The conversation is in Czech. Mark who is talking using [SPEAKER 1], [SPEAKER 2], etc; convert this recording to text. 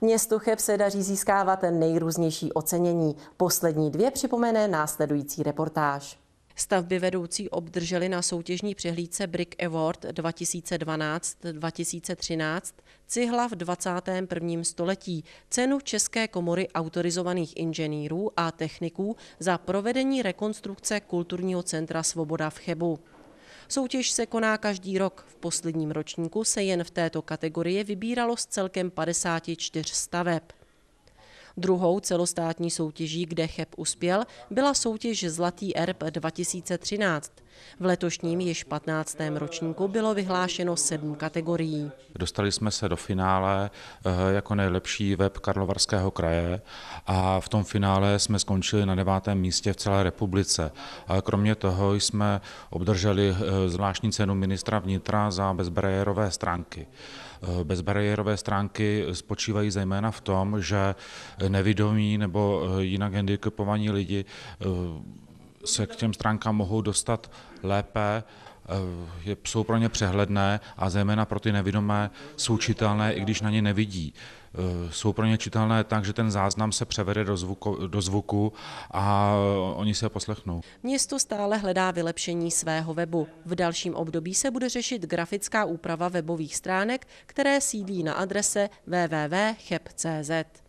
[SPEAKER 1] Městu Cheb se daří získávat nejrůznější ocenění. Poslední dvě připomene následující reportáž. Stavby vedoucí obdrželi na soutěžní přehlídce Brick Award 2012-2013 Cihla v 21. století, cenu České komory autorizovaných inženýrů a techniků za provedení rekonstrukce kulturního centra Svoboda v Chebu. Soutěž se koná každý rok. V posledním ročníku se jen v této kategorii vybíralo z celkem 54 staveb. Druhou celostátní soutěží, kde Cheb uspěl, byla soutěž Zlatý erb 2013. V letošním již 15. ročníku bylo vyhlášeno sedm kategorií.
[SPEAKER 2] Dostali jsme se do finále eh, jako nejlepší web Karlovarského kraje a v tom finále jsme skončili na devátém místě v celé republice. A kromě toho jsme obdrželi eh, zvláštní cenu ministra vnitra za bezbariérové stránky. Eh, bezbariérové stránky spočívají zejména v tom, že nevidomí nebo jinak handicapovaní lidi se k těm stránkám mohou dostat lépe, eh, je, jsou pro ně přehledné a zejména pro ty nevidomé jsou čitelné, i když na ně nevidí. Eh, jsou pro ně čitelné tak, že ten záznam se převede do zvuku, do zvuku a oni se poslechnou.
[SPEAKER 1] Město stále hledá vylepšení svého webu. V dalším období se bude řešit grafická úprava webových stránek, které sídlí na adrese www.cheb.cz.